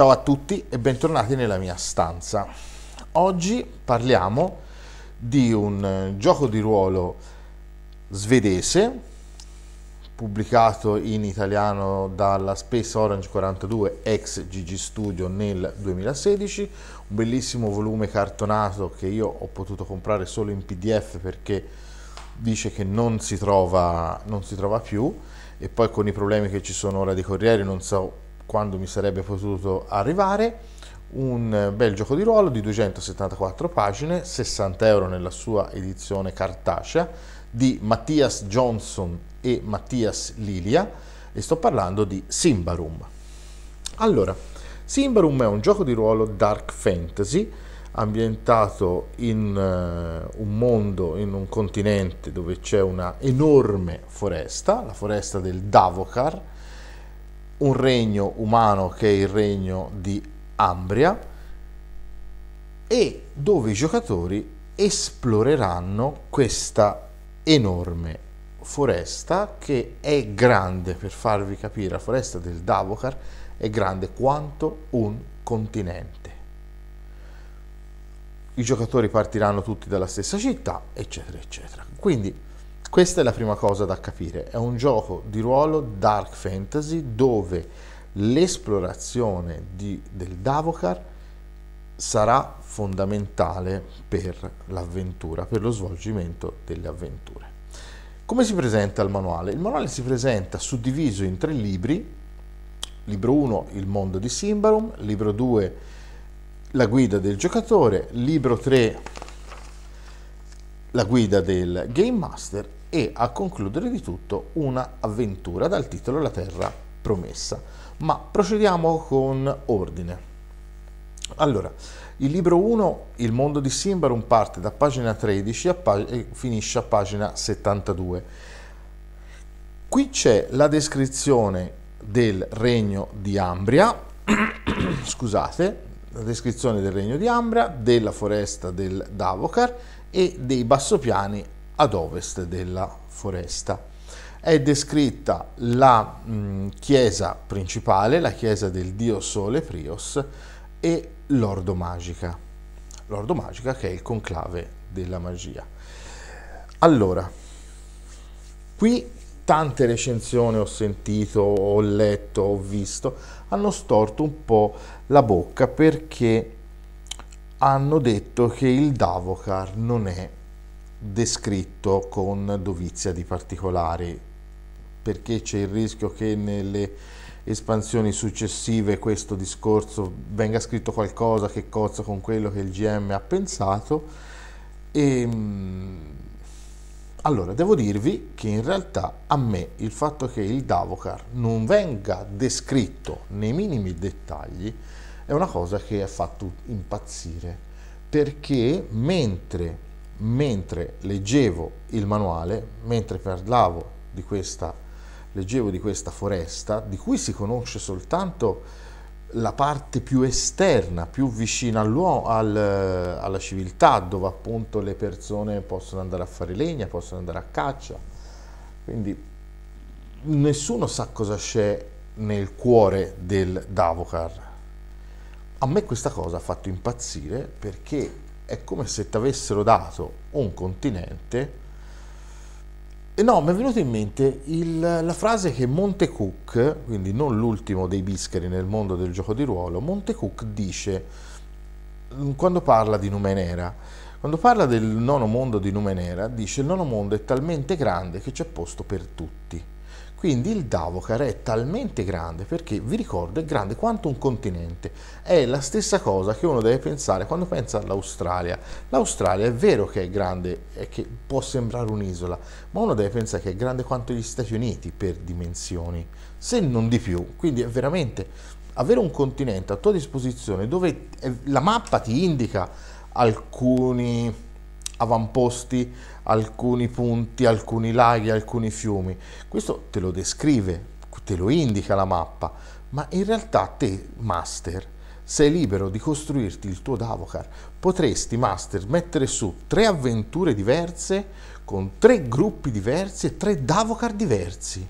Ciao a tutti e bentornati nella mia stanza. Oggi parliamo di un eh, gioco di ruolo svedese pubblicato in italiano dalla Space Orange 42 ex GG Studio nel 2016, un bellissimo volume cartonato che io ho potuto comprare solo in PDF perché dice che non si trova, non si trova più e poi con i problemi che ci sono ora di Corriere non so quando mi sarebbe potuto arrivare, un bel gioco di ruolo di 274 pagine, 60 euro nella sua edizione cartacea, di Mattias Johnson e Mattias Lilia, e sto parlando di Simbarum. Allora, Simbarum è un gioco di ruolo dark fantasy ambientato in uh, un mondo, in un continente dove c'è una enorme foresta, la foresta del Davokar, un regno umano che è il regno di Ambria e dove i giocatori esploreranno questa enorme foresta che è grande, per farvi capire, la foresta del Davokar è grande quanto un continente. I giocatori partiranno tutti dalla stessa città, eccetera, eccetera. Quindi questa è la prima cosa da capire, è un gioco di ruolo dark fantasy dove l'esplorazione di, del Davokar sarà fondamentale per l'avventura, per lo svolgimento delle avventure. Come si presenta il manuale? Il manuale si presenta suddiviso in tre libri, libro 1 il mondo di Simbarum, libro 2 la guida del giocatore, libro 3 la guida del Game Master e a concludere di tutto una avventura dal titolo La Terra Promessa. Ma procediamo con ordine. Allora, il libro 1, Il mondo di Simbarum, parte da pagina 13 a pag e finisce a pagina 72. Qui c'è la descrizione del regno di Ambria, scusate, la descrizione del regno di Ambria, della foresta del Davokar e dei bassopiani ad ovest della foresta. È descritta la mh, mm, chiesa principale, la chiesa del dio Sole Prios e l'Ordo Magica, l'Ordo Magica che è il conclave della magia. Allora, qui tante recensioni ho sentito, ho letto, ho visto, hanno storto un po' la bocca perché hanno detto che il Davokar non è descritto con dovizia di particolari, perché c'è il rischio che nelle espansioni successive questo discorso venga scritto qualcosa che cozza con quello che il GM ha pensato. E, ehm, allora, devo dirvi che in realtà a me il fatto che il Davocar non venga descritto nei minimi dettagli è una cosa che ha fatto impazzire, perché mentre mentre leggevo il manuale, mentre parlavo di questa, leggevo di questa foresta, di cui si conosce soltanto la parte più esterna, più vicina all'uomo, al, alla civiltà, dove appunto le persone possono andare a fare legna, possono andare a caccia. Quindi nessuno sa cosa c'è nel cuore del Davokar. A me questa cosa ha fatto impazzire perché è come se ti avessero dato un continente. E no, mi è venuta in mente il, la frase che Monte Cook, quindi non l'ultimo dei bischeri nel mondo del gioco di ruolo, Monte Cook dice mm, quando parla di Numenera, quando parla del nono mondo di Numenera, dice il nono mondo è talmente grande che c'è posto per tutti. Quindi il Davocar è talmente grande, perché vi ricordo è grande quanto un continente, è la stessa cosa che uno deve pensare quando pensa all'Australia. L'Australia è vero che è grande e che può sembrare un'isola, ma uno deve pensare che è grande quanto gli Stati Uniti per dimensioni, se non di più. Quindi è veramente avere un continente a tua disposizione dove la mappa ti indica alcuni avamposti, alcuni punti, alcuni laghi, alcuni fiumi. Questo te lo descrive, te lo indica la mappa, ma in realtà te, master, sei libero di costruirti il tuo Davokar. Potresti, master, mettere su tre avventure diverse con tre gruppi diversi e tre Davokar diversi.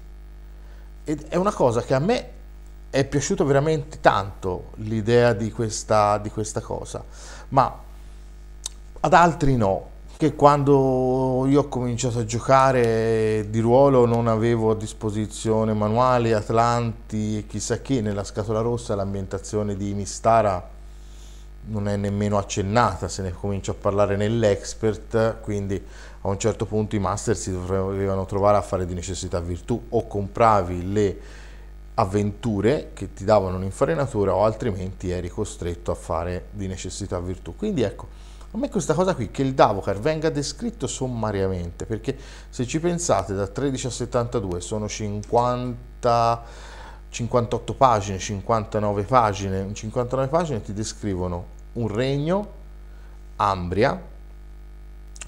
Ed è una cosa che a me è piaciuta veramente tanto l'idea di questa, di questa cosa, ma ad altri no, che quando io ho cominciato a giocare di ruolo non avevo a disposizione manuali, atlanti e chissà chi. nella scatola rossa l'ambientazione di Mistara non è nemmeno accennata, se ne comincia a parlare nell'expert, quindi a un certo punto i master si dovevano trovare a fare di necessità virtù, o compravi le avventure che ti davano un'infarinatura o altrimenti eri costretto a fare di necessità virtù. Quindi ecco, a me questa cosa qui, che il Davocar venga descritto sommariamente, perché se ci pensate da 13 a 72 sono 50, 58 pagine, 59 pagine, in 59 pagine ti descrivono un regno, Ambria,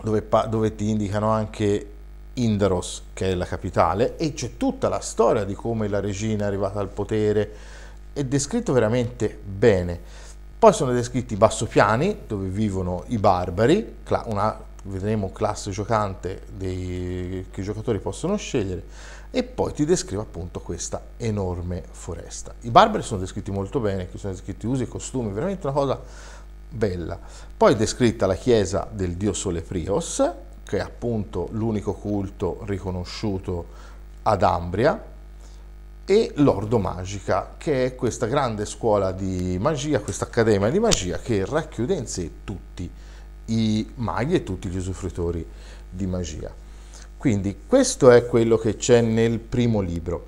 dove, dove ti indicano anche Indaros, che è la capitale, e c'è tutta la storia di come la regina è arrivata al potere, è descritto veramente bene poi sono descritti i bassopiani, dove vivono i barbari, una, vedremo classe giocante dei, che i giocatori possono scegliere, e poi ti descrive appunto questa enorme foresta. I barbari sono descritti molto bene, qui sono descritti usi e costumi, veramente una cosa bella. Poi è descritta la chiesa del dio Sole Prios, che è appunto l'unico culto riconosciuto ad Ambria, e l'Ordo Magica, che è questa grande scuola di magia, questa accademia di magia che racchiude in sé tutti i maghi e tutti gli usufruitori di magia. Quindi questo è quello che c'è nel primo libro.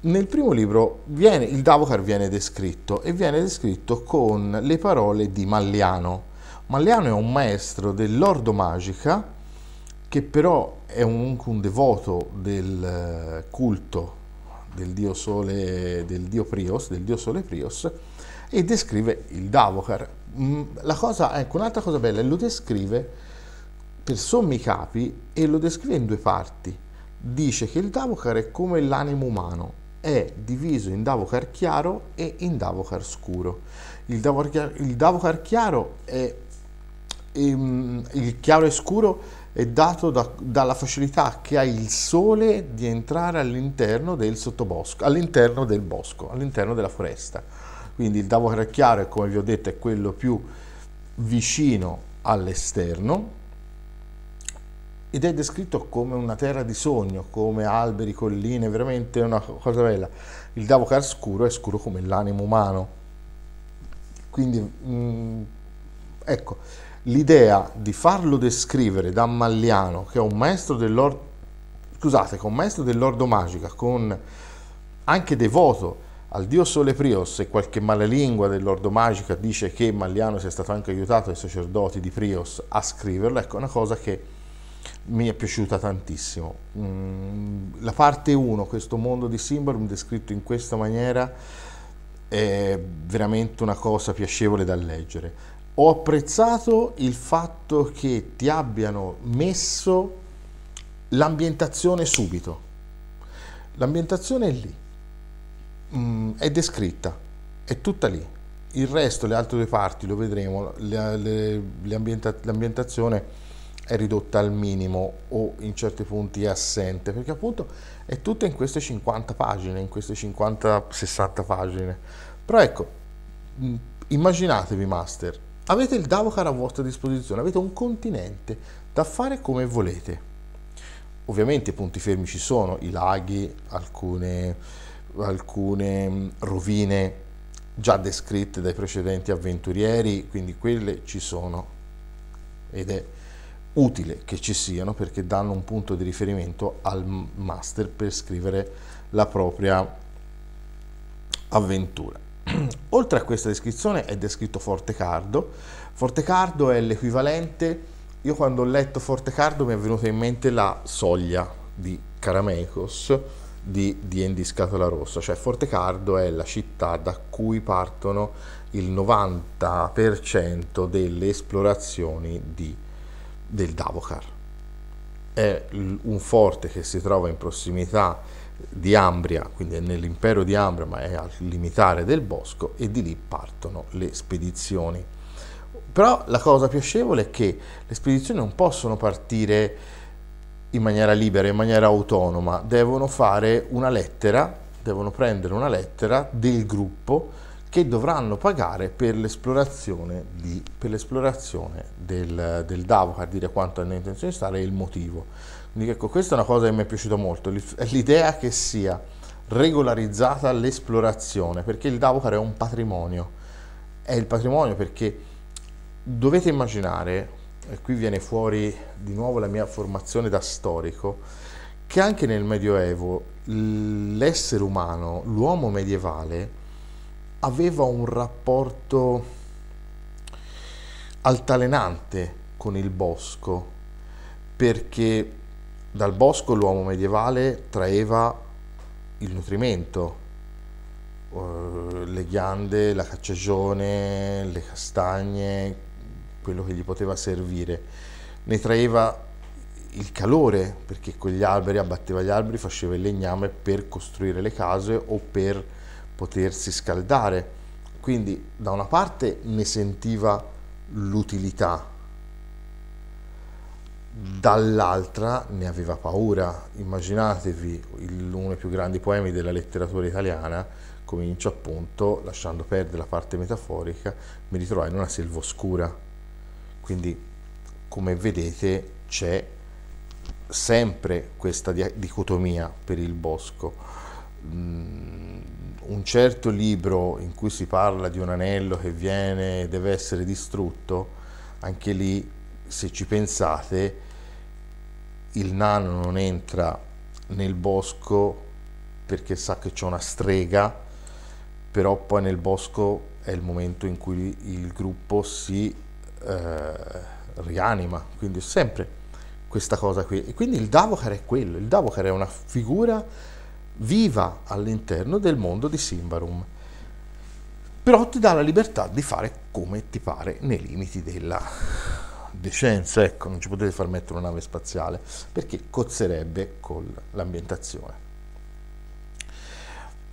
Nel primo libro viene, il Davokar viene descritto e viene descritto con le parole di Malliano. Malliano è un maestro dell'Ordo Magica che però è un, un devoto del eh, culto del dio, sole, del dio Prios, del dio Sole Prios, e descrive il Davokar. Mm, la cosa, ecco, un'altra cosa bella, lo descrive per sommi capi e lo descrive in due parti. Dice che il Davokar è come l'animo umano, è diviso in Davokar chiaro e in Davokar scuro. Il Davokar, il Davokar chiaro è, è, ehm, il chiaro e scuro è dato da, dalla facilità che ha il sole di entrare all'interno del sottobosco, all'interno del bosco, all'interno della foresta. Quindi il davo caracchiaro, come vi ho detto, è quello più vicino all'esterno ed è descritto come una terra di sogno, come alberi, colline, veramente una cosa bella. Il davo car scuro è scuro come l'animo umano. Quindi, mh, mm, ecco, l'idea di farlo descrivere da Malliano, che è un maestro dell'orto, scusate, che è un maestro dell'ordo magica, con anche devoto al dio Sole Prios e qualche malalingua dell'ordo magica dice che Malliano sia stato anche aiutato dai sacerdoti di Prios a scriverlo, ecco una cosa che mi è piaciuta tantissimo. Mm, la parte 1, questo mondo di Simbarum descritto in questa maniera, è veramente una cosa piacevole da leggere ho apprezzato il fatto che ti abbiano messo l'ambientazione subito. L'ambientazione è lì, mm, è descritta, è tutta lì. Il resto, le altre due parti, lo vedremo, l'ambientazione è ridotta al minimo o in certi punti è assente, perché appunto è tutta in queste 50 pagine, in queste 50-60 pagine. Però ecco, mm, immaginatevi master, Avete il Davokar a vostra disposizione, avete un continente da fare come volete. Ovviamente i punti fermi ci sono, i laghi, alcune, alcune mm, rovine già descritte dai precedenti avventurieri, quindi quelle ci sono ed è utile che ci siano perché danno un punto di riferimento al master per scrivere la propria avventura. Oltre a questa descrizione è descritto Fortecardo. Fortecardo è l'equivalente, io quando ho letto Fortecardo mi è venuta in mente la soglia di Caramecos di D&D Scatola Rossa, cioè Fortecardo è la città da cui partono il 90% delle esplorazioni di, del Davocar. È un forte che si trova in prossimità di Ambria, quindi è nell'impero di Ambria ma è al limitare del bosco e di lì partono le spedizioni. Però la cosa piacevole è che le spedizioni non possono partire in maniera libera, in maniera autonoma, devono fare una lettera, devono prendere una lettera del gruppo che dovranno pagare per l'esplorazione, di, per l'esplorazione del, del Davo, a dire quanto hanno intenzione di stare e il motivo quindi ecco, questa è una cosa che mi è piaciuta molto, l'idea che sia regolarizzata l'esplorazione, perché il Davocare è un patrimonio, è il patrimonio perché dovete immaginare, e qui viene fuori di nuovo la mia formazione da storico, che anche nel Medioevo l'essere umano, l'uomo medievale, aveva un rapporto altalenante con il bosco, perché dal bosco l'uomo medievale traeva il nutrimento, eh, le ghiande, la cacciagione, le castagne, quello che gli poteva servire. Ne traeva il calore, perché con gli alberi abbatteva gli alberi, faceva il legname per costruire le case o per potersi scaldare. Quindi da una parte ne sentiva l'utilità, dall'altra ne aveva paura. Immaginatevi uno dei più grandi poemi della letteratura italiana, comincia appunto, lasciando perdere la parte metaforica, mi ritrovai in una selva oscura. Quindi, come vedete, c'è sempre questa dicotomia per il bosco. Mm, un certo libro in cui si parla di un anello che viene deve essere distrutto, anche lì, se ci pensate, il nano non entra nel bosco perché sa che c'è una strega, però poi nel bosco è il momento in cui il gruppo si eh, rianima, quindi è sempre questa cosa qui. E quindi il Davokar è quello, il Davokar è una figura viva all'interno del mondo di Simbarum, però ti dà la libertà di fare come ti pare nei limiti della decenza, ecco, non ci potete far mettere una nave spaziale perché cozzerebbe con l'ambientazione.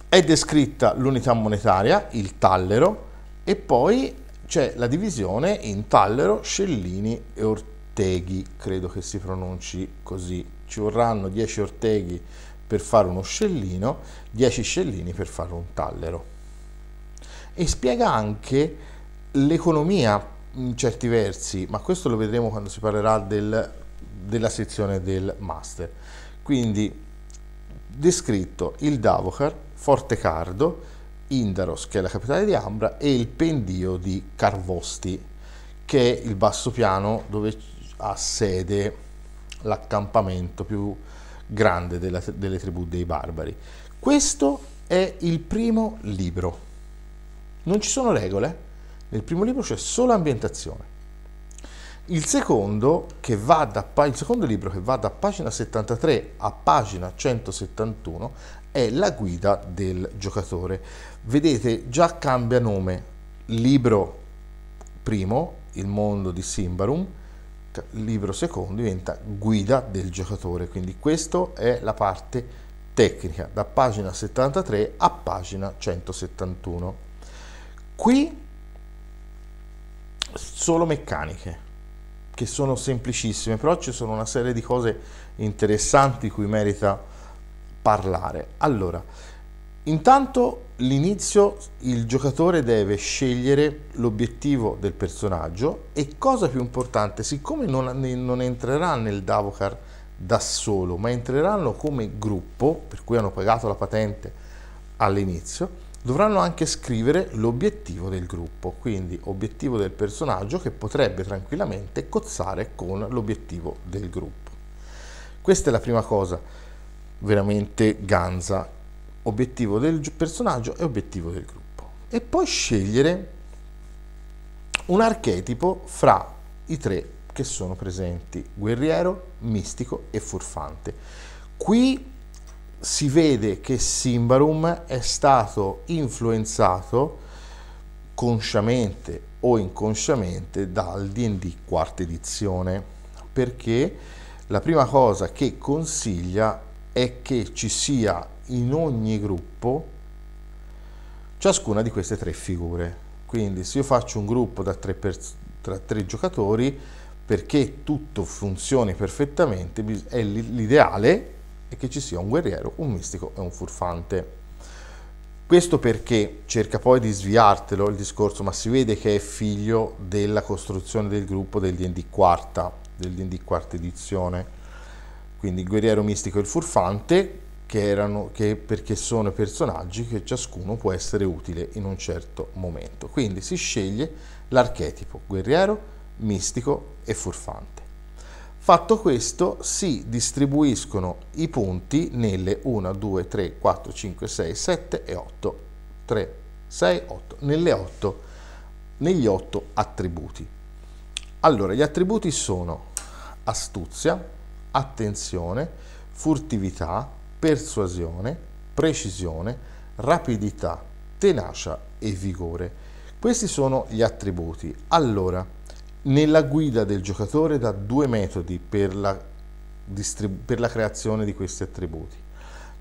È descritta l'unità monetaria, il tallero, e poi c'è la divisione in tallero, scellini e orteghi, credo che si pronunci così. Ci vorranno 10 orteghi per fare uno scellino, 10 scellini per fare un tallero. E spiega anche l'economia in certi versi, ma questo lo vedremo quando si parlerà del, della sezione del master. Quindi descritto il Davokar, Forte Cardo, Indaros, che è la capitale di Ambra, e il pendio di Carvosti, che è il bassopiano dove ha sede l'accampamento più grande della, delle tribù dei barbari. Questo è il primo libro. Non ci sono regole, nel primo libro c'è solo ambientazione. Il secondo, da, il secondo, libro che va da pagina 73 a pagina 171 è La guida del giocatore. Vedete, già cambia nome. Libro primo, Il mondo di Simbarum, libro secondo diventa Guida del giocatore. Quindi questa è la parte tecnica, da pagina 73 a pagina 171. Qui solo meccaniche, che sono semplicissime, però ci sono una serie di cose interessanti cui merita parlare. Allora, intanto l'inizio il giocatore deve scegliere l'obiettivo del personaggio e cosa più importante, siccome non, non entrerà nel Davokar da solo, ma entreranno come gruppo, per cui hanno pagato la patente all'inizio, dovranno anche scrivere l'obiettivo del gruppo, quindi obiettivo del personaggio che potrebbe tranquillamente cozzare con l'obiettivo del gruppo. Questa è la prima cosa veramente ganza, obiettivo del personaggio e obiettivo del gruppo. E poi scegliere un archetipo fra i tre che sono presenti, guerriero, mistico e furfante. Qui si vede che Simbarum è stato influenzato consciamente o inconsciamente dal D&D quarta edizione perché la prima cosa che consiglia è che ci sia in ogni gruppo ciascuna di queste tre figure quindi se io faccio un gruppo da tre, per, tra tre giocatori perché tutto funzioni perfettamente è l'ideale e che ci sia un guerriero, un mistico e un furfante. Questo perché cerca poi di sviartelo il discorso, ma si vede che è figlio della costruzione del gruppo del D&D quarta, del D&D quarta edizione. Quindi il guerriero mistico e il furfante, che erano, che perché sono personaggi che ciascuno può essere utile in un certo momento. Quindi si sceglie l'archetipo guerriero, mistico e furfante. Fatto questo si distribuiscono i punti nelle 1, 2, 3, 4, 5, 6, 7 e 8, 3, 6, 8, nelle 8, negli 8 attributi. Allora, gli attributi sono astuzia, attenzione, furtività, persuasione, precisione, rapidità, tenacia e vigore. Questi sono gli attributi. Allora, nella guida del giocatore dà due metodi per la, per la creazione di questi attributi.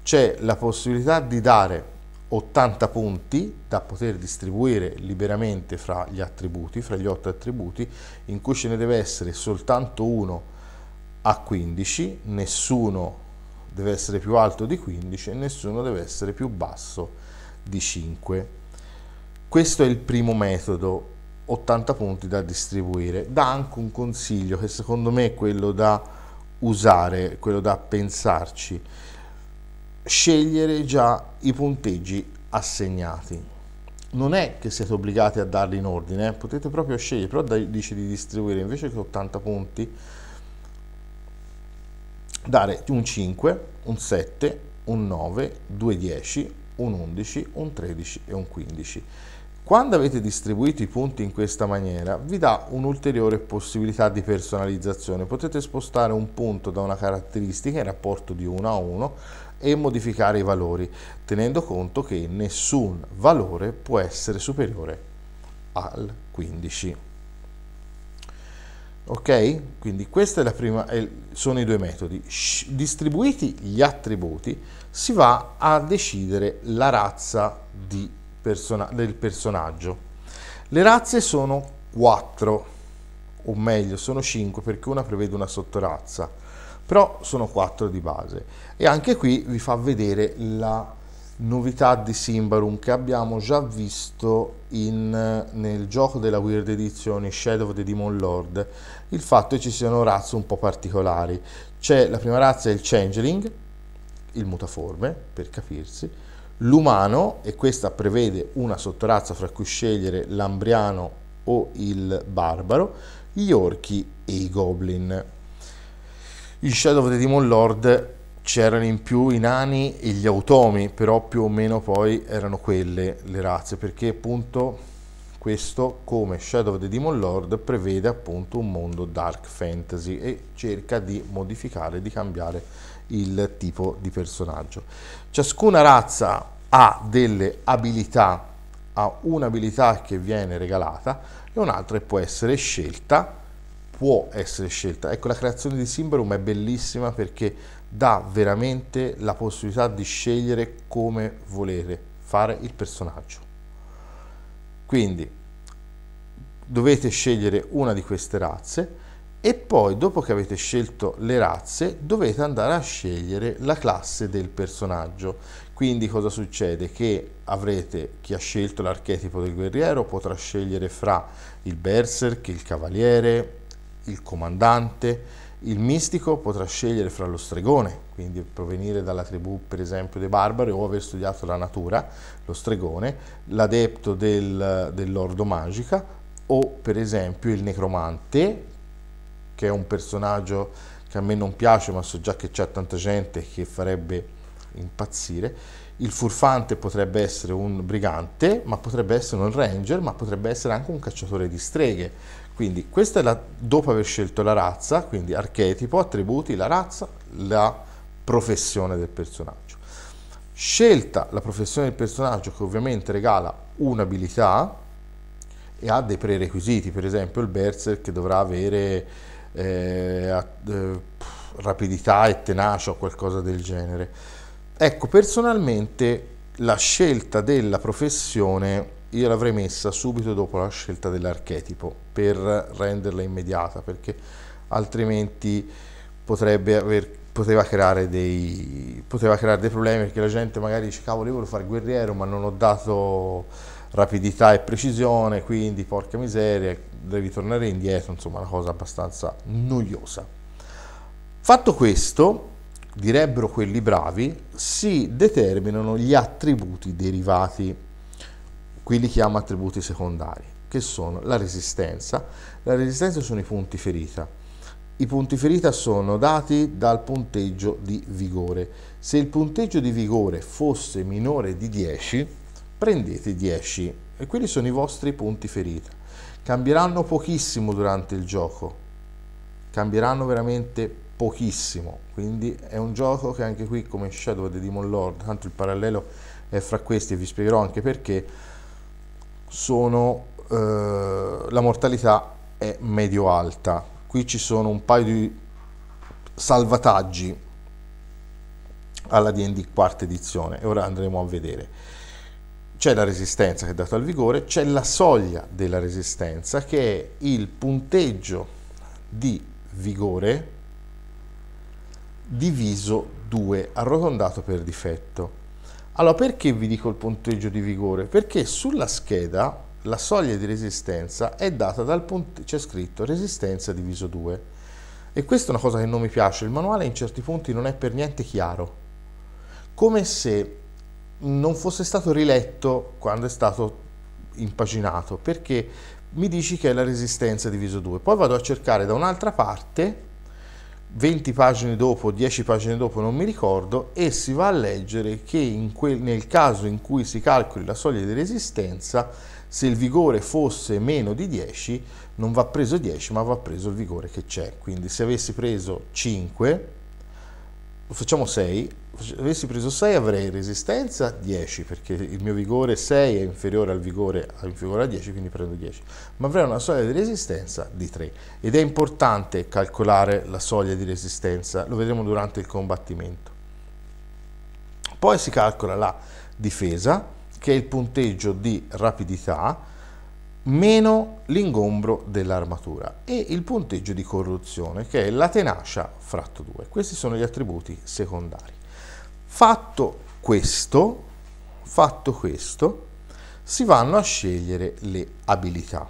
C'è la possibilità di dare 80 punti da poter distribuire liberamente fra gli attributi, fra gli 8 attributi, in cui ce ne deve essere soltanto uno a 15, nessuno deve essere più alto di 15 e nessuno deve essere più basso di 5. Questo è il primo metodo 80 punti da distribuire. Dà anche un consiglio che secondo me è quello da usare, quello da pensarci. Scegliere già i punteggi assegnati. Non è che siete obbligati a darli in ordine, eh. potete proprio scegliere, però dice di distribuire invece che 80 punti, dare un 5, un 7, un 9, due 10, un 11, un 13 e un 15. Quando avete distribuito i punti in questa maniera vi dà un'ulteriore possibilità di personalizzazione, potete spostare un punto da una caratteristica in rapporto di 1 a 1 e modificare i valori, tenendo conto che nessun valore può essere superiore al 15. Ok? Quindi questi sono i due metodi. Distribuiti gli attributi si va a decidere la razza di persona del personaggio. Le razze sono quattro, o meglio sono cinque perché una prevede una sottorazza, però sono quattro di base. E anche qui vi fa vedere la novità di Simbarum che abbiamo già visto in, nel gioco della Weird Edizione Shadow of the Demon Lord, il fatto che ci siano razze un po' particolari. C'è la prima razza è il Changeling, il mutaforme per capirsi, l'umano, e questa prevede una sottorazza fra cui scegliere l'ambriano o il barbaro, gli orchi e i goblin. In Shadow of the Demon Lord c'erano in più i nani e gli automi, però più o meno poi erano quelle le razze, perché appunto questo come Shadow of the Demon Lord prevede appunto un mondo dark fantasy e cerca di modificare, di cambiare il tipo di personaggio. Ciascuna razza ha delle abilità, ha un'abilità che viene regalata e un'altra che può essere scelta, può essere scelta. Ecco, la creazione di Simbarum è bellissima perché dà veramente la possibilità di scegliere come volere fare il personaggio. Quindi dovete scegliere una di queste razze, e poi dopo che avete scelto le razze dovete andare a scegliere la classe del personaggio quindi cosa succede che avrete chi ha scelto l'archetipo del guerriero potrà scegliere fra il berserk il cavaliere il comandante il mistico potrà scegliere fra lo stregone, quindi provenire dalla tribù per esempio dei barbari o aver studiato la natura, lo stregone, l'adepto del, dell'ordo magica o per esempio il necromante che è un personaggio che a me non piace, ma so già che c'è tanta gente che farebbe impazzire. Il furfante potrebbe essere un brigante, ma potrebbe essere un ranger, ma potrebbe essere anche un cacciatore di streghe. Quindi questa è la, dopo aver scelto la razza, quindi archetipo, attributi, la razza, la professione del personaggio. Scelta la professione del personaggio che ovviamente regala un'abilità e ha dei prerequisiti, per esempio il berserk dovrà avere eh, a, eh, rapidità e tenacia o qualcosa del genere. Ecco, personalmente la scelta della professione io l'avrei messa subito dopo la scelta dell'archetipo per renderla immediata, perché altrimenti potrebbe aver, poteva, creare dei, poteva creare dei problemi, perché la gente magari dice cavolo io volevo fare guerriero ma non ho dato rapidità e precisione, quindi porca miseria, devi tornare indietro, insomma una cosa abbastanza noiosa. Fatto questo, direbbero quelli bravi, si determinano gli attributi derivati, quelli li chiama attributi secondari, che sono la resistenza, la resistenza sono i punti ferita, i punti ferita sono dati dal punteggio di vigore, se il punteggio di vigore fosse minore di 10, prendete 10 e quelli sono i vostri punti ferita. Cambieranno pochissimo durante il gioco, cambieranno veramente pochissimo, quindi è un gioco che anche qui come Shadow of the Demon Lord, tanto il parallelo è fra questi, e vi spiegherò anche perché, sono, eh, la mortalità è medio-alta. Qui ci sono un paio di salvataggi alla D&D quarta edizione e ora andremo a vedere. C'è la resistenza che è data al vigore, c'è la soglia della resistenza che è il punteggio di vigore diviso 2 arrotondato per difetto. Allora perché vi dico il punteggio di vigore? Perché sulla scheda la soglia di resistenza è data dal punteggio, c'è scritto resistenza diviso 2. E questa è una cosa che non mi piace, il manuale in certi punti non è per niente chiaro. Come se non fosse stato riletto quando è stato impaginato, perché mi dici che è la resistenza diviso 2. Poi vado a cercare da un'altra parte, 20 pagine dopo, 10 pagine dopo, non mi ricordo, e si va a leggere che quel, nel caso in cui si calcoli la soglia di resistenza, se il vigore fosse meno di 10, non va preso 10, ma va preso il vigore che c'è. Quindi se avessi preso 5, facciamo 6, avessi preso 6 avrei resistenza 10 perché il mio vigore 6 è inferiore al vigore, inferiore a 10 quindi prendo 10 ma avrei una soglia di resistenza di 3 ed è importante calcolare la soglia di resistenza lo vedremo durante il combattimento poi si calcola la difesa che è il punteggio di rapidità meno l'ingombro dell'armatura e il punteggio di corruzione che è la tenacia fratto 2. Questi sono gli attributi secondari. Fatto questo, fatto questo, si vanno a scegliere le abilità.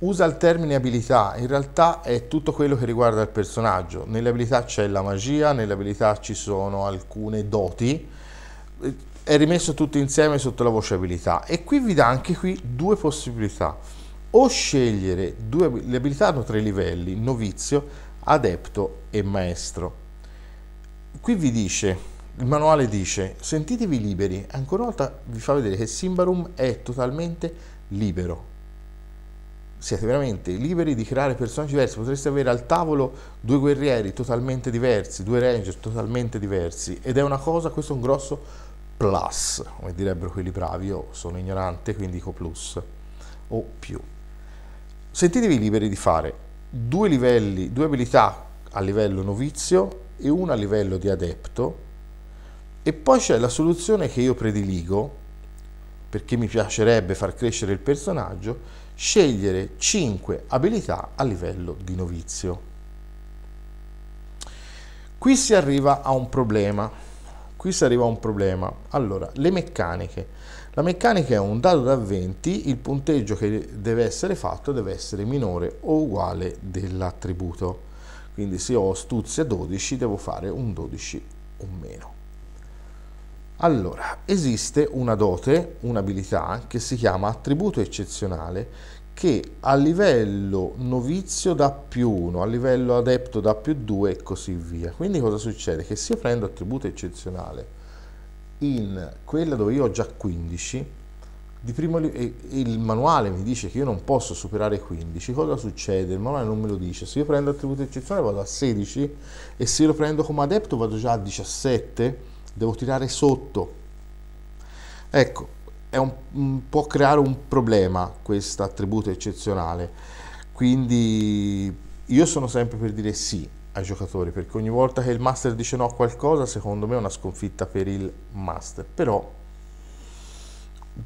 Usa il termine abilità, in realtà è tutto quello che riguarda il personaggio. Nelle abilità c'è la magia, nelle abilità ci sono alcune doti, è rimesso tutto insieme sotto la voce abilità e qui vi dà anche qui due possibilità o scegliere due le abilità hanno tre livelli novizio adepto e maestro qui vi dice il manuale dice sentitevi liberi ancora una volta vi fa vedere che Simbarum è totalmente libero siete veramente liberi di creare personaggi diversi potreste avere al tavolo due guerrieri totalmente diversi due ranger totalmente diversi ed è una cosa questo è un grosso plus, come direbbero quelli bravi, io sono ignorante quindi dico plus o più. Sentitevi liberi di fare due livelli, due abilità a livello novizio e una a livello di adepto e poi c'è la soluzione che io prediligo perché mi piacerebbe far crescere il personaggio, scegliere 5 abilità a livello di novizio. Qui si arriva a un problema qui si arriva a un problema. Allora, le meccaniche. La meccanica è un dado da 20, il punteggio che deve essere fatto deve essere minore o uguale dell'attributo. Quindi se ho astuzia 12 devo fare un 12 o meno. Allora, esiste una dote, un'abilità che si chiama attributo eccezionale che a livello novizio da più 1, a livello adepto da più 2 e così via. Quindi cosa succede? Che se io prendo attributo eccezionale in quella dove io ho già 15, primo, il manuale mi dice che io non posso superare 15, cosa succede? Il manuale non me lo dice, se io prendo attributo eccezionale vado a 16 e se lo prendo come adepto vado già a 17, devo tirare sotto. Ecco, un, un, può creare un problema questo attributo eccezionale. Quindi io sono sempre per dire sì ai giocatori, perché ogni volta che il master dice no a qualcosa, secondo me è una sconfitta per il master. Però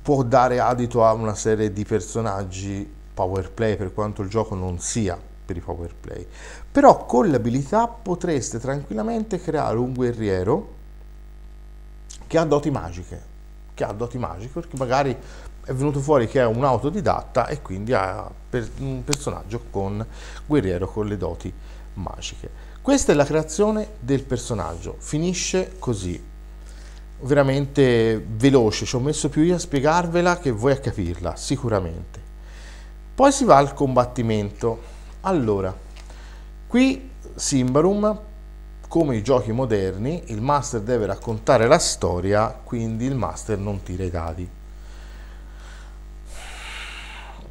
può dare adito a una serie di personaggi power play per quanto il gioco non sia per i power play però con l'abilità potreste tranquillamente creare un guerriero che ha doti magiche che ha doti magiche, perché magari è venuto fuori che è un autodidatta e quindi ha per, un personaggio con guerriero con le doti magiche. Questa è la creazione del personaggio, finisce così, veramente veloce, ci ho messo più io a spiegarvela che voi a capirla, sicuramente. Poi si va al combattimento. Allora, qui Simbarum come i giochi moderni, il master deve raccontare la storia, quindi il master non tira i dadi.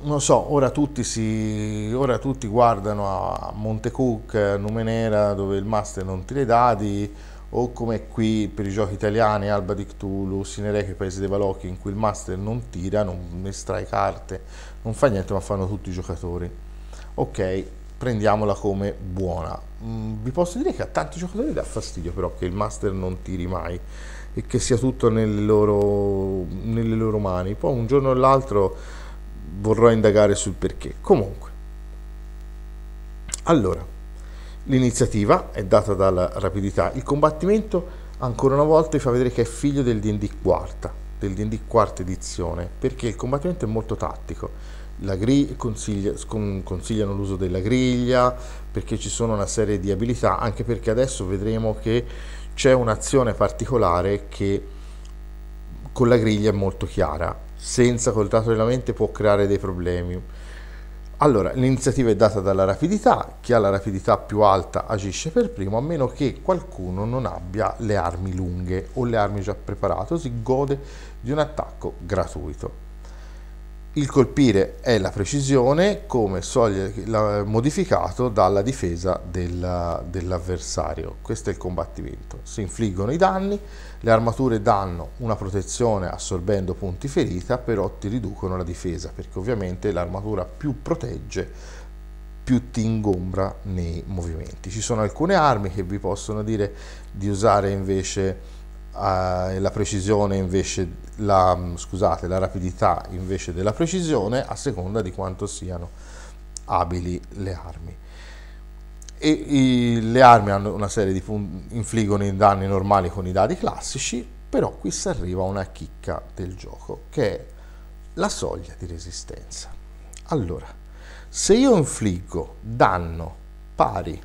Non so, ora tutti, si, ora tutti guardano a Montecook, a Numenera, dove il master non tira i dadi, o come qui per i giochi italiani, Alba di Cthulhu, Sinereche, Paese dei Valocchi, in cui il master non tira, non estrae carte, non fa niente, ma fanno tutti i giocatori. Ok, prendiamola come buona. Mm, vi posso dire che a tanti giocatori dà fastidio però che il master non tiri mai e che sia tutto nelle loro, nelle loro mani. Poi un giorno o l'altro vorrò indagare sul perché. Comunque, allora, l'iniziativa è data dalla rapidità, il combattimento ancora una volta vi fa vedere che è figlio del D&D quarta, del D&D quarta edizione, perché il combattimento è molto tattico consiglia, consigliano l'uso della griglia perché ci sono una serie di abilità, anche perché adesso vedremo che c'è un'azione particolare che con la griglia è molto chiara, senza col dato della mente può creare dei problemi. Allora, l'iniziativa è data dalla rapidità, chi ha la rapidità più alta agisce per primo, a meno che qualcuno non abbia le armi lunghe o le armi già preparate, si gode di un attacco gratuito il colpire è la precisione come soglie modificato dalla difesa della, dell'avversario. Questo è il combattimento. Si infliggono i danni, le armature danno una protezione assorbendo punti ferita, però ti riducono la difesa, perché ovviamente l'armatura più protegge, più ti ingombra nei movimenti. Ci sono alcune armi che vi possono dire di usare invece eh, la precisione invece, la, mm, scusate, la rapidità invece della precisione a seconda di quanto siano abili le armi. E, i, le armi hanno una serie di punti, infliggono i danni normali con i dadi classici, però qui si arriva a una chicca del gioco che è la soglia di resistenza. Allora, se io infliggo danno pari,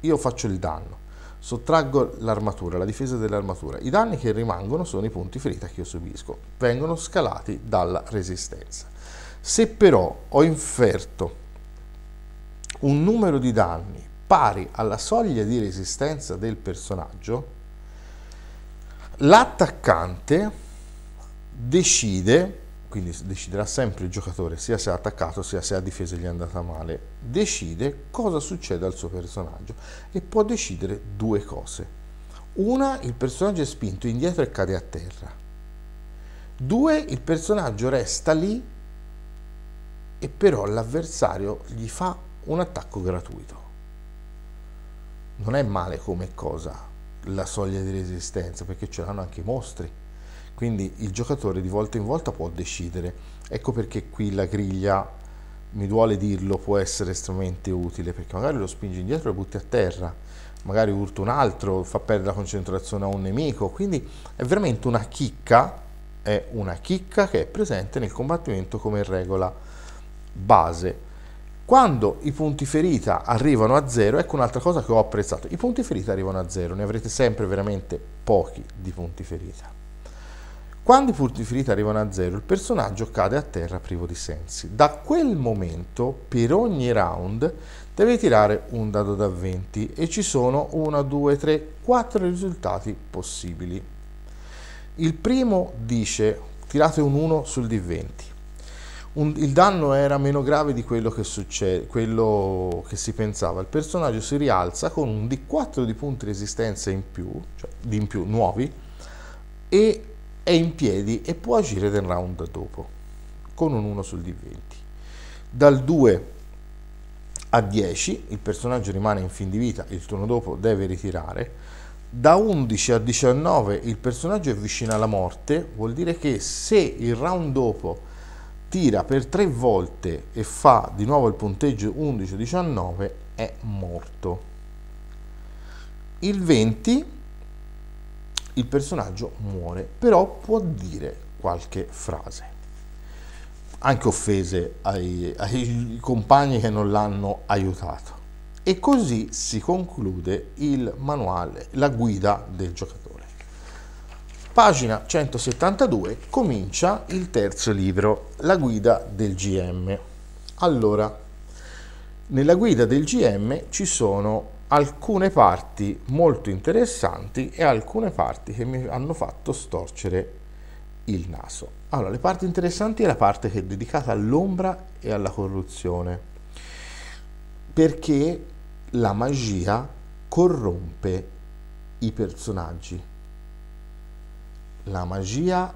io faccio il danno, Sottraggo l'armatura, la difesa dell'armatura. I danni che rimangono sono i punti ferita che io subisco. Vengono scalati dalla resistenza. Se però ho inferto un numero di danni pari alla soglia di resistenza del personaggio, l'attaccante decide quindi deciderà sempre il giocatore, sia se ha attaccato, sia se a difesa gli è andata male, decide cosa succede al suo personaggio e può decidere due cose. Una, il personaggio è spinto indietro e cade a terra. Due, il personaggio resta lì e però l'avversario gli fa un attacco gratuito. Non è male come cosa la soglia di resistenza, perché ce l'hanno anche i mostri quindi il giocatore di volta in volta può decidere. Ecco perché qui la griglia, mi duole dirlo, può essere estremamente utile, perché magari lo spingi indietro e lo butti a terra, magari urta un altro, fa perdere la concentrazione a un nemico, quindi è veramente una chicca, è una chicca che è presente nel combattimento come regola base. Quando i punti ferita arrivano a zero, ecco un'altra cosa che ho apprezzato, i punti ferita arrivano a zero, ne avrete sempre veramente pochi di punti ferita. Quando i punti di ferita arrivano a zero, il personaggio cade a terra privo di sensi. Da quel momento, per ogni round, deve tirare un dado da 20 e ci sono 1, 2, 3, 4 risultati possibili. Il primo dice tirate un 1 sul D20. Un, il danno era meno grave di quello che, succede, quello che si pensava. Il personaggio si rialza con un D4 di punti resistenza in più, cioè di in più nuovi, e è in piedi e può agire nel round dopo con un 1 sul D20. Dal 2 a 10 il personaggio rimane in fin di vita, il turno dopo deve ritirare. Da 11 a 19 il personaggio è vicino alla morte, vuol dire che se il round dopo tira per tre volte e fa di nuovo il punteggio 11-19 è morto. Il 20 il personaggio muore, però può dire qualche frase anche offese ai, ai, compagni che non l'hanno aiutato. E così si conclude il manuale, la guida del giocatore. Pagina 172 comincia il terzo libro, la guida del GM. Allora, nella guida del GM ci sono alcune parti molto interessanti e alcune parti che mi hanno fatto storcere il naso. Allora, le parti interessanti è la parte che è dedicata all'ombra e alla corruzione, perché la magia corrompe i personaggi. La magia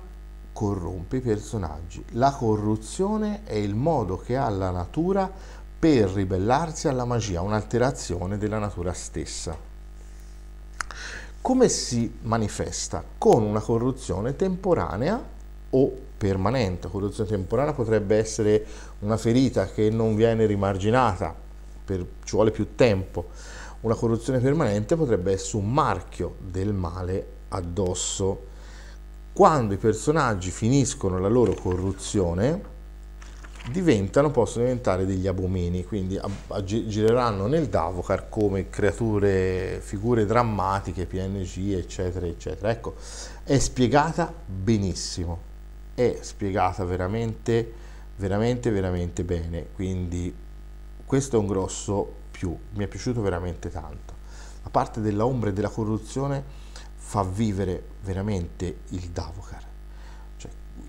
corrompe i personaggi. La corruzione è il modo che ha la natura per ribellarsi alla magia, un'alterazione della natura stessa. Come si manifesta? Con una corruzione temporanea o permanente. Corruzione temporanea potrebbe essere una ferita che non viene rimarginata, per, ci vuole più tempo. Una corruzione permanente potrebbe essere un marchio del male addosso. Quando i personaggi finiscono la loro corruzione, diventano, possono diventare degli abomini, quindi gireranno nel Davokar come creature, figure drammatiche, PNG, eccetera, eccetera. Ecco, è spiegata benissimo, è spiegata veramente, veramente, veramente bene, quindi questo è un grosso più, mi è piaciuto veramente tanto. La parte della ombra e della corruzione fa vivere veramente il Davokar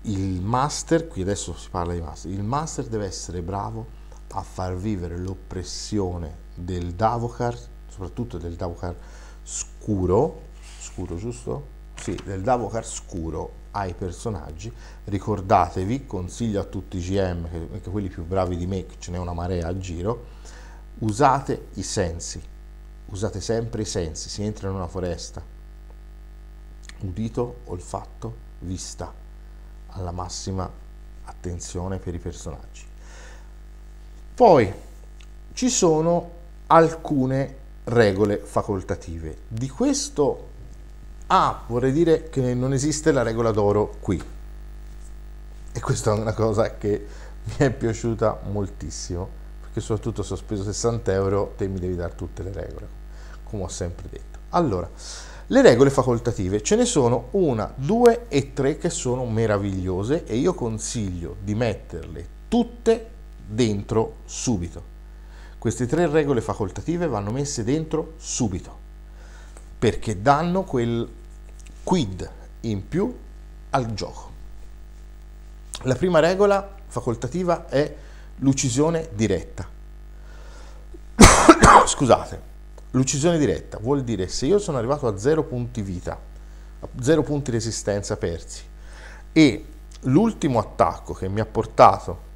il master, qui adesso si parla di master, il master deve essere bravo a far vivere l'oppressione del Davokar, soprattutto del Davokar scuro, scuro giusto? Sì, del Davokar scuro ai personaggi. Ricordatevi, consiglio a tutti i GM, anche quelli più bravi di me, che ce n'è una marea a giro, usate i sensi, usate sempre i sensi, si entra in una foresta, udito, olfatto, vista alla massima attenzione per i personaggi. Poi ci sono alcune regole facoltative. Di questo ah, vorrei dire che non esiste la regola d'oro qui. E questa è una cosa che mi è piaciuta moltissimo, perché soprattutto se ho speso 60 euro te mi devi dare tutte le regole, come ho sempre detto. Allora, le regole facoltative ce ne sono una, due e tre che sono meravigliose e io consiglio di metterle tutte dentro subito. Queste tre regole facoltative vanno messe dentro subito perché danno quel quid in più al gioco. La prima regola facoltativa è l'uccisione diretta. Scusate, L'uccisione diretta vuol dire se io sono arrivato a zero punti vita, a 0 punti resistenza persi e l'ultimo attacco che mi ha portato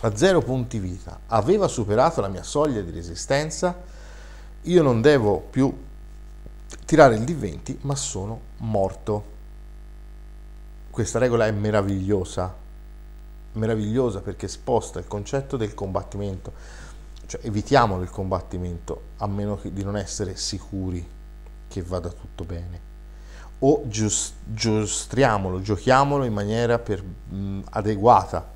a zero punti vita aveva superato la mia soglia di resistenza, io non devo più tirare il D20 ma sono morto. Questa regola è meravigliosa, meravigliosa perché sposta il concetto del combattimento cioè, evitiamolo il combattimento a meno di non essere sicuri che vada tutto bene o giust, giostriamolo, giochiamolo in maniera per, mh, adeguata.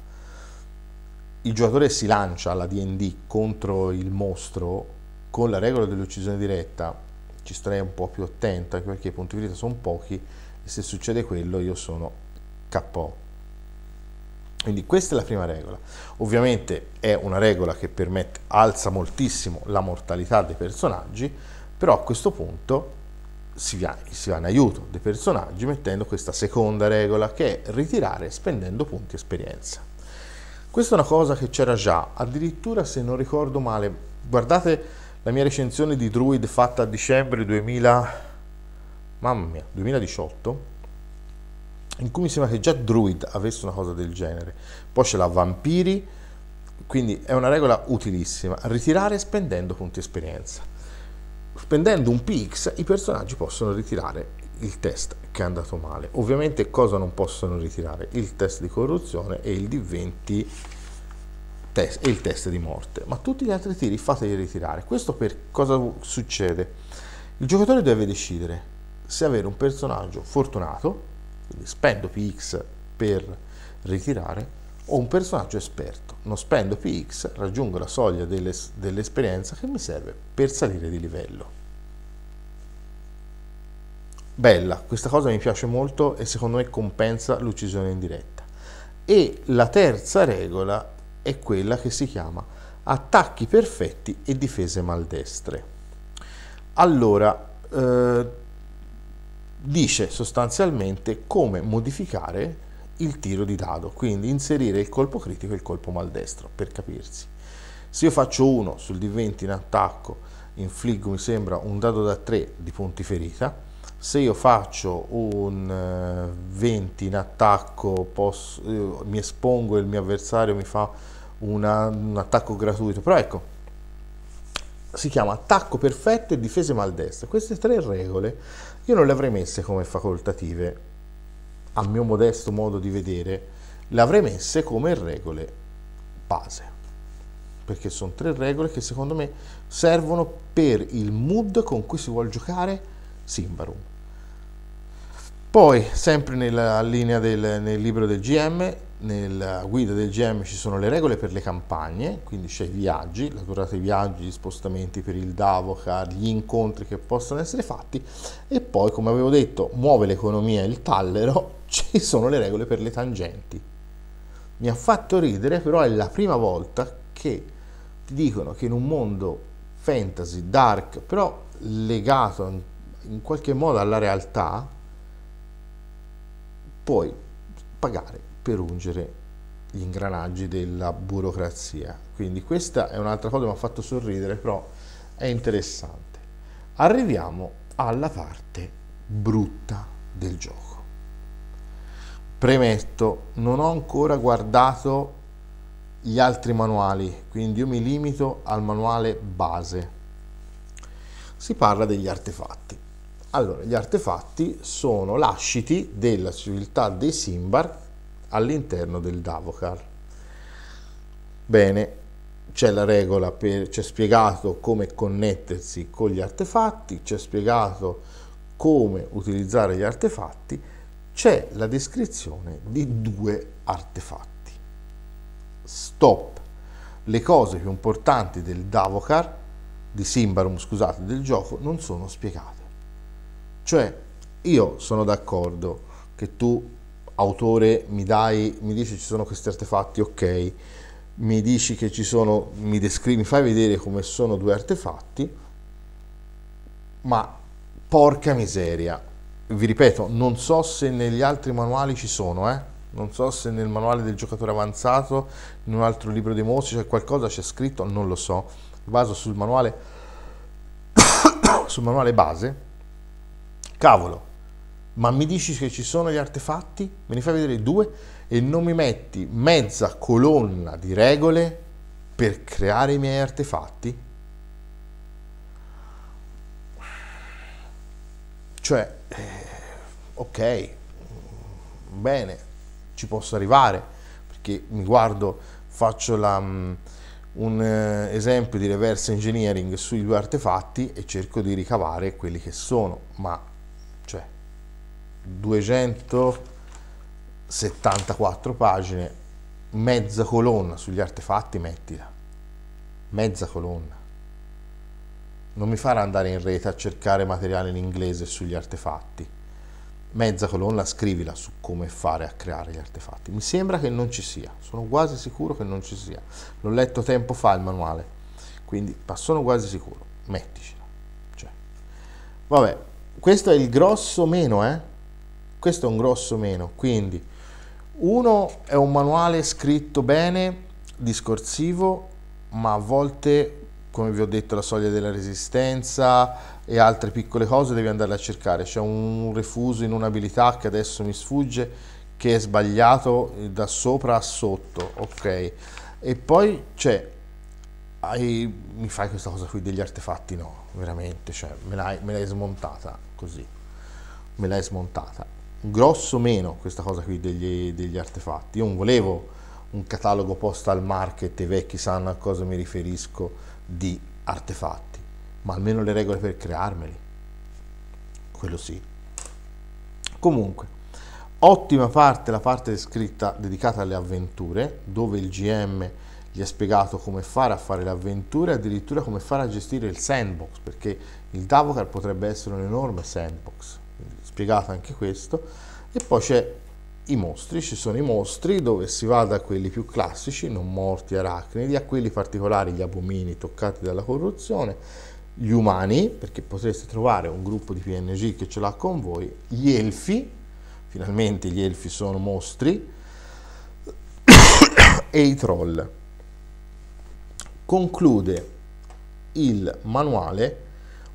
Il giocatore si lancia alla DD contro il mostro con la regola dell'uccisione diretta. Ci starei un po' più attenta perché i punti di vita sono pochi e se succede quello io sono KO. Quindi questa è la prima regola. Ovviamente è una regola che permette, alza moltissimo la mortalità dei personaggi, però a questo punto si va, si va in aiuto dei personaggi mettendo questa seconda regola che è ritirare spendendo punti esperienza. Questa è una cosa che c'era già, addirittura se non ricordo male, guardate la mia recensione di Druid fatta a dicembre 2000, mia, 2018, in cui mi sembra che già Druid avesse una cosa del genere. Poi ce l'ha Vampiri, quindi è una regola utilissima. Ritirare spendendo punti esperienza. Spendendo un PX i personaggi possono ritirare il test che è andato male. Ovviamente cosa non possono ritirare? Il test di corruzione e il D20 test, e il test di morte. Ma tutti gli altri tiri fateli ritirare. Questo per cosa succede? Il giocatore deve decidere se avere un personaggio fortunato quindi spendo px per ritirare, ho un personaggio esperto, non spendo px, raggiungo la soglia dell'esperienza che mi serve per salire di livello. Bella, questa cosa mi piace molto e secondo me compensa l'uccisione in diretta. E la terza regola è quella che si chiama attacchi perfetti e difese maldestre. Allora, eh, dice sostanzialmente come modificare il tiro di dado, quindi inserire il colpo critico e il colpo maldestro, per capirsi. Se io faccio uno sul D20 in attacco, infliggo, mi sembra, un dado da 3 di punti ferita, se io faccio un 20 eh, in attacco posso, eh, mi espongo e il mio avversario mi fa una, un attacco gratuito però ecco si chiama attacco perfetto e difese maldestre queste tre regole io non le avrei messe come facoltative, a mio modesto modo di vedere, le avrei messe come regole base perché sono tre regole che secondo me servono per il mood con cui si vuole giocare Simbarum. Poi, sempre nella linea del libro del GM, nella guida del GM ci sono le regole per le campagne, quindi c'è i viaggi, la durata dei viaggi, gli spostamenti per il Davoca, gli incontri che possono essere fatti e poi, come avevo detto, muove l'economia e il tallero, ci sono le regole per le tangenti. Mi ha fatto ridere, però è la prima volta che ti dicono che in un mondo fantasy, dark, però legato in qualche modo alla realtà, puoi pagare per ungere gli ingranaggi della burocrazia. Quindi questa è un'altra cosa che mi ha fatto sorridere, però è interessante. Arriviamo alla parte brutta del gioco. Premetto, non ho ancora guardato gli altri manuali, quindi io mi limito al manuale base. Si parla degli artefatti. Allora, gli artefatti sono lasciti della civiltà dei Simbar all'interno del Davocar. Bene, c'è la regola, c'è spiegato come connettersi con gli artefatti, c'è spiegato come utilizzare gli artefatti, c'è la descrizione di due artefatti. Stop. Le cose più importanti del Davocar, di Simbarum, scusate, del gioco, non sono spiegate. Cioè, io sono d'accordo che tu autore mi dai, mi dici ci sono questi artefatti, ok, mi dici che ci sono, mi descrivi, mi fai vedere come sono due artefatti, ma porca miseria, vi ripeto, non so se negli altri manuali ci sono, eh? non so se nel manuale del giocatore avanzato, in un altro libro dei mostri c'è cioè qualcosa, c'è scritto, non lo so, baso sul manuale, sul manuale base, cavolo, ma mi dici che ci sono gli artefatti, me ne fai vedere due e non mi metti mezza colonna di regole per creare i miei artefatti? Cioè, eh, ok, bene, ci posso arrivare, perché mi guardo, faccio la, mm, un uh, esempio di reverse engineering sui due artefatti e cerco di ricavare quelli che sono, ma 274 pagine, mezza colonna sugli artefatti, mettila, mezza colonna. Non mi farà andare in rete a cercare materiale in inglese sugli artefatti. Mezza colonna scrivila su come fare a creare gli artefatti. Mi sembra che non ci sia, sono quasi sicuro che non ci sia. L'ho letto tempo fa il manuale, quindi sono quasi sicuro, metticela. Cioè. Vabbè, questo è il grosso meno, eh? questo è un grosso meno quindi uno è un manuale scritto bene discorsivo ma a volte come vi ho detto la soglia della resistenza e altre piccole cose devi andare a cercare c'è un refuso in un'abilità che adesso mi sfugge che è sbagliato da sopra a sotto ok e poi c'è cioè, hai, mi fai questa cosa qui degli artefatti no veramente cioè me l'hai, me l'hai smontata così me l'hai smontata grosso meno questa cosa qui degli, degli artefatti. Io non volevo un catalogo postal al market, i vecchi sanno a cosa mi riferisco, di artefatti, ma almeno le regole per crearmeli, quello sì. Comunque, ottima parte la parte scritta dedicata alle avventure, dove il GM gli ha spiegato come fare a fare le avventure, addirittura come fare a gestire il sandbox, perché il Davocar potrebbe essere un enorme sandbox spiegato anche questo, e poi c'è i mostri, ci sono i mostri dove si va da quelli più classici, non morti, arachnidi, a quelli particolari, gli abomini toccati dalla corruzione, gli umani, perché potreste trovare un gruppo di PNG che ce l'ha con voi, gli elfi, finalmente gli elfi sono mostri, e i troll. Conclude il manuale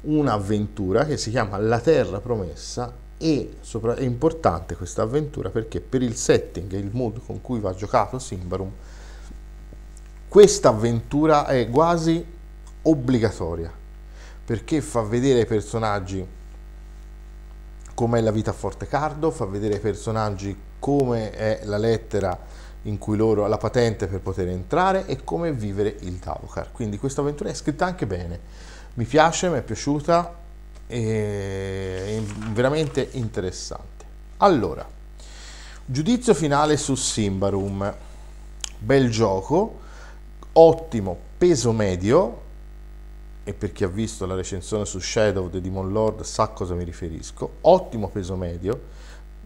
un'avventura che si chiama La Terra Promessa e sopra- è importante questa avventura perché per il setting e il mood con cui va giocato Simbarum questa avventura è quasi obbligatoria perché fa vedere ai personaggi com'è la vita a Forte Cardo, fa vedere ai personaggi come è la lettera in cui loro hanno la patente per poter entrare e come vivere il Tavokar. Quindi questa avventura è scritta anche bene. Mi piace, mi è piaciuta, eh, veramente interessante. Allora, giudizio finale su Simbarum. Bel gioco, ottimo peso medio, e per chi ha visto la recensione su Shadow of the Demon Lord sa a cosa mi riferisco, ottimo peso medio,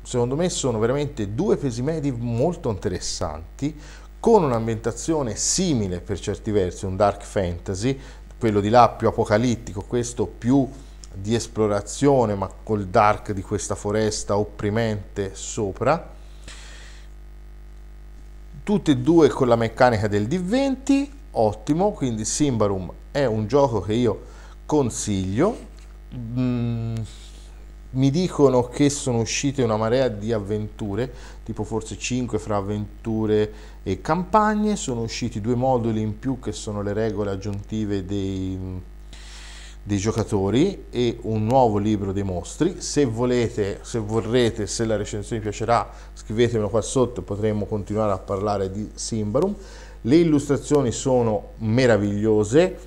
secondo me sono veramente due pesi medi molto interessanti, con un'ambientazione simile per certi versi, un dark fantasy, quello di là più apocalittico, questo più di esplorazione ma col dark di questa foresta opprimente sopra Tutte e due con la meccanica del D20 ottimo quindi Simbarum è un gioco che io consiglio mm, mi dicono che sono uscite una marea di avventure tipo forse 5 fra avventure e campagne sono usciti due moduli in più che sono le regole aggiuntive dei di giocatori e un nuovo libro dei mostri. Se volete, se vorrete, se la recensione vi piacerà, scrivetemelo qua sotto e potremo continuare a parlare di Simbarum. Le illustrazioni sono meravigliose,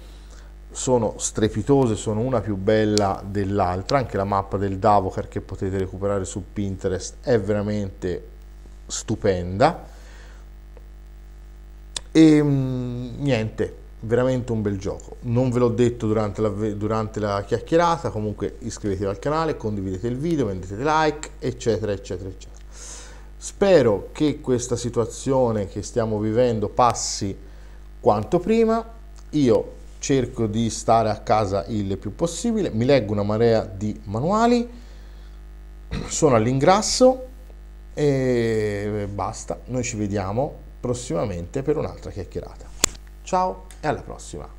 sono strepitose, sono una più bella dell'altra. Anche la mappa del Davokar che potete recuperare su Pinterest è veramente stupenda. E ehm, niente, veramente un bel gioco. Non ve l'ho detto durante la, durante la, chiacchierata, comunque iscrivetevi al canale, condividete il video, mettete like, eccetera, eccetera, eccetera. Spero che questa situazione che stiamo vivendo passi quanto prima. Io cerco di stare a casa il più possibile, mi leggo una marea di manuali, sono all'ingrasso e basta. Noi ci vediamo prossimamente per un'altra chiacchierata. Ciao! e alla prossima.